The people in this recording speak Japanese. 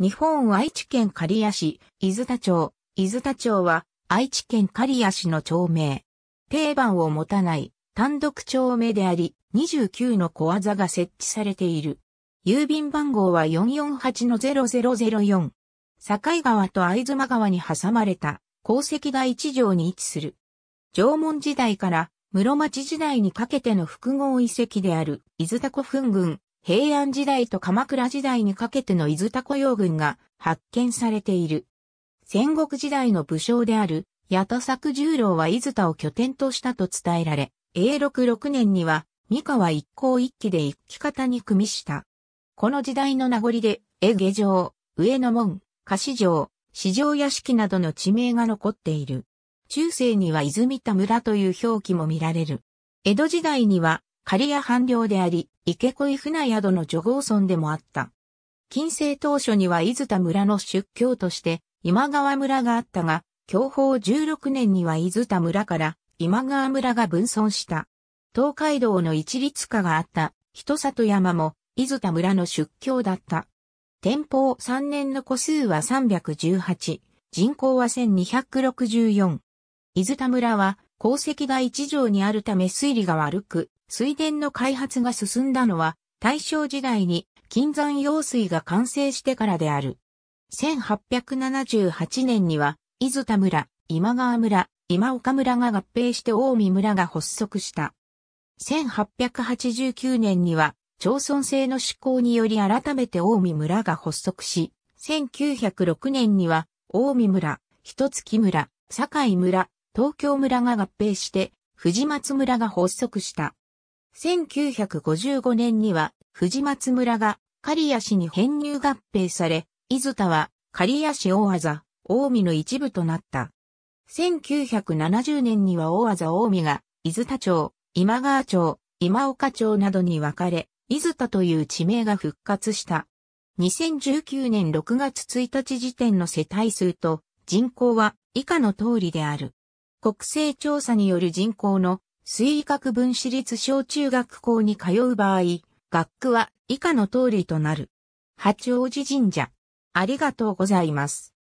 日本愛知県刈谷市、伊豆田町。伊豆田町は愛知県刈谷市の町名。定番を持たない単独町名であり、29の小技が設置されている。郵便番号は448-0004。境川と藍妻川に挟まれた鉱石が一条に位置する。縄文時代から室町時代にかけての複合遺跡である伊豆田古墳群、平安時代と鎌倉時代にかけての伊豆高用群が発見されている。戦国時代の武将である、八田作十郎は伊豆田を拠点としたと伝えられ、永禄6年には、三河一向一揆で一揆方に組みした。この時代の名残で、江下城、上野門、子城、市場屋敷などの地名が残っている。中世には泉田村という表記も見られる。江戸時代には、刈谷藩領であり、池恋船宿の女豪村でもあった。近世当初には伊豆田村の出境として今川村があったが、享保16年には伊豆田村から今川村が分村した。東海道の一律化があった人里山も伊豆田村の出境だった。天保3年の個数は318、人口は1264。伊豆田村は鉱石が一条にあるため推理が悪く、水田の開発が進んだのは、大正時代に金山用水が完成してからである。1878年には、伊豆田村、今川村、今岡村が合併して大見村が発足した。1889年には、町村制の施行により改めて大見村が発足し、1906年には、大見村、一月村、境村、東京村が合併して、藤松村が発足した。1955年には藤松村が刈谷市に編入合併され、伊豆田は刈谷市大技、大見の一部となった。1970年には大技大見が伊豆田町、今川町、今岡町などに分かれ、伊豆田という地名が復活した。2019年6月1日時点の世帯数と人口は以下の通りである。国勢調査による人口の水位学分子立小中学校に通う場合、学区は以下の通りとなる。八王子神社。ありがとうございます。